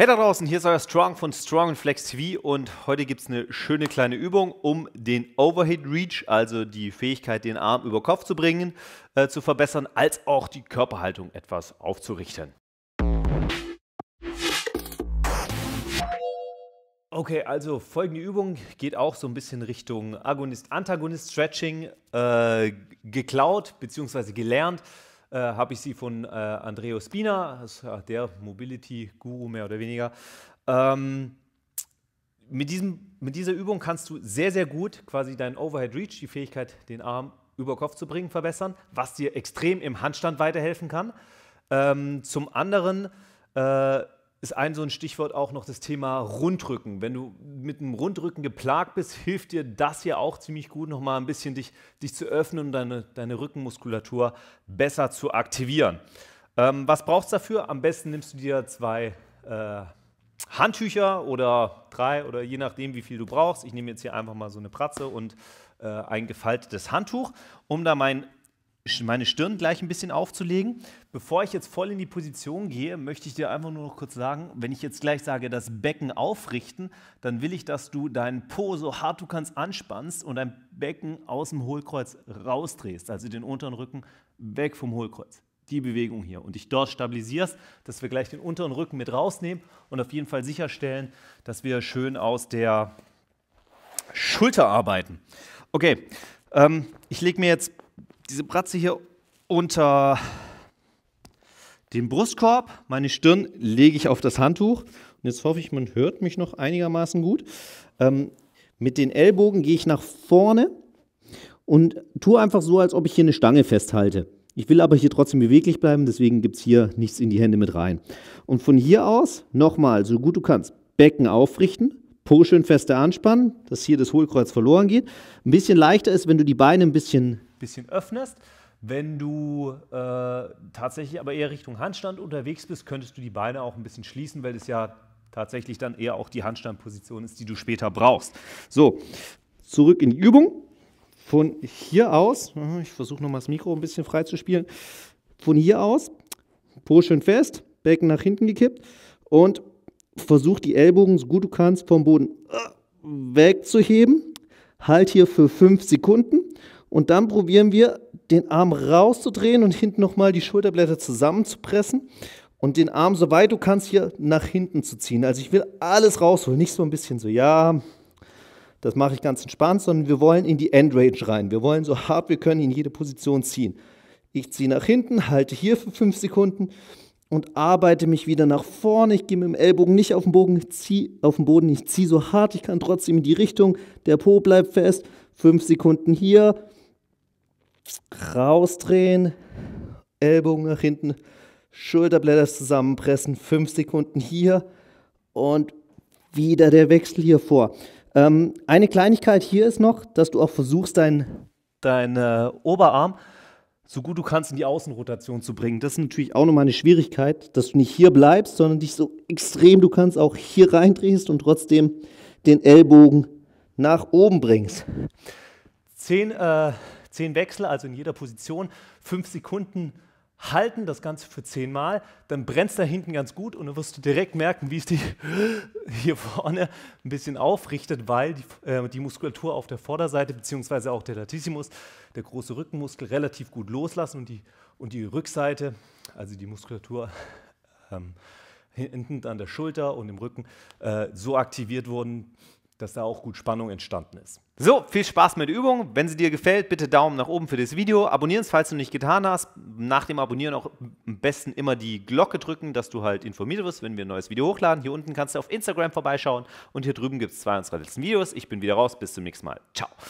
Hey da draußen, hier ist euer Strong von Strong Flex TV und heute gibt es eine schöne kleine Übung, um den Overhead Reach, also die Fähigkeit, den Arm über Kopf zu bringen, äh, zu verbessern, als auch die Körperhaltung etwas aufzurichten. Okay, also folgende Übung geht auch so ein bisschen Richtung Agonist-Antagonist-Stretching, äh, geklaut bzw. gelernt. Äh, habe ich sie von äh, Andreo Spina, der Mobility-Guru mehr oder weniger. Ähm, mit, diesem, mit dieser Übung kannst du sehr, sehr gut quasi deinen Overhead Reach, die Fähigkeit, den Arm über Kopf zu bringen, verbessern, was dir extrem im Handstand weiterhelfen kann. Ähm, zum anderen äh, ist ein so ein Stichwort auch noch das Thema Rundrücken. Wenn du mit einem Rundrücken geplagt bist, hilft dir das ja auch ziemlich gut, nochmal ein bisschen dich, dich zu öffnen und deine, deine Rückenmuskulatur besser zu aktivieren. Ähm, was brauchst du dafür? Am besten nimmst du dir zwei äh, Handtücher oder drei oder je nachdem, wie viel du brauchst. Ich nehme jetzt hier einfach mal so eine Pratze und äh, ein gefaltetes Handtuch, um da meinen meine Stirn gleich ein bisschen aufzulegen. Bevor ich jetzt voll in die Position gehe, möchte ich dir einfach nur noch kurz sagen, wenn ich jetzt gleich sage, das Becken aufrichten, dann will ich, dass du deinen Po so hart du kannst anspannst und dein Becken aus dem Hohlkreuz rausdrehst, also den unteren Rücken weg vom Hohlkreuz. Die Bewegung hier und dich dort stabilisierst, dass wir gleich den unteren Rücken mit rausnehmen und auf jeden Fall sicherstellen, dass wir schön aus der Schulter arbeiten. Okay, ähm, ich lege mir jetzt diese Bratze hier unter den Brustkorb, meine Stirn lege ich auf das Handtuch. Und jetzt hoffe ich, man hört mich noch einigermaßen gut. Ähm, mit den Ellbogen gehe ich nach vorne und tue einfach so, als ob ich hier eine Stange festhalte. Ich will aber hier trotzdem beweglich bleiben, deswegen gibt es hier nichts in die Hände mit rein. Und von hier aus nochmal, so gut du kannst, Becken aufrichten, Po schön fester anspannen, dass hier das Hohlkreuz verloren geht. Ein bisschen leichter ist, wenn du die Beine ein bisschen bisschen öffnest. Wenn du äh, tatsächlich aber eher Richtung Handstand unterwegs bist, könntest du die Beine auch ein bisschen schließen, weil es ja tatsächlich dann eher auch die Handstandposition ist, die du später brauchst. So, zurück in die Übung. Von hier aus, mhm, ich versuche nochmal das Mikro ein bisschen frei zu spielen. Von hier aus, Po schön fest, Becken nach hinten gekippt und versuch die Ellbogen so gut du kannst vom Boden äh, wegzuheben. Halt hier für 5 Sekunden und dann probieren wir, den Arm rauszudrehen und hinten nochmal die Schulterblätter zusammenzupressen und den Arm, soweit du kannst, hier nach hinten zu ziehen. Also ich will alles rausholen, nicht so ein bisschen so, ja, das mache ich ganz entspannt, sondern wir wollen in die Endrange rein. Wir wollen so hart wir können in jede Position ziehen. Ich ziehe nach hinten, halte hier für fünf Sekunden und arbeite mich wieder nach vorne. Ich gehe mit dem Ellbogen nicht auf den Boden, ziehe auf den Boden, ich ziehe so hart, ich kann trotzdem in die Richtung. Der Po bleibt fest. Fünf Sekunden hier, rausdrehen, Ellbogen nach hinten, Schulterblätter zusammenpressen, 5 Sekunden hier und wieder der Wechsel hier vor. Ähm, eine Kleinigkeit hier ist noch, dass du auch versuchst, deinen dein, äh, Oberarm so gut du kannst in die Außenrotation zu bringen. Das ist natürlich auch nochmal eine Schwierigkeit, dass du nicht hier bleibst, sondern dich so extrem du kannst auch hier reindrehst und trotzdem den Ellbogen nach oben bringst. Zehn äh, Zehn Wechsel, also in jeder Position, fünf Sekunden halten, das Ganze für zehn Mal, dann brennst du da hinten ganz gut und dann wirst du direkt merken, wie es dich hier vorne ein bisschen aufrichtet, weil die, äh, die Muskulatur auf der Vorderseite beziehungsweise auch der Latissimus, der große Rückenmuskel, relativ gut loslassen und die, und die Rückseite, also die Muskulatur ähm, hinten an der Schulter und im Rücken, äh, so aktiviert wurden, dass da auch gut Spannung entstanden ist. So, viel Spaß mit Übung. Wenn sie dir gefällt, bitte Daumen nach oben für das Video. Abonnieren falls du nicht getan hast. Nach dem Abonnieren auch am besten immer die Glocke drücken, dass du halt informiert wirst, wenn wir ein neues Video hochladen. Hier unten kannst du auf Instagram vorbeischauen und hier drüben gibt es zwei unserer letzten Videos. Ich bin wieder raus. Bis zum nächsten Mal. Ciao.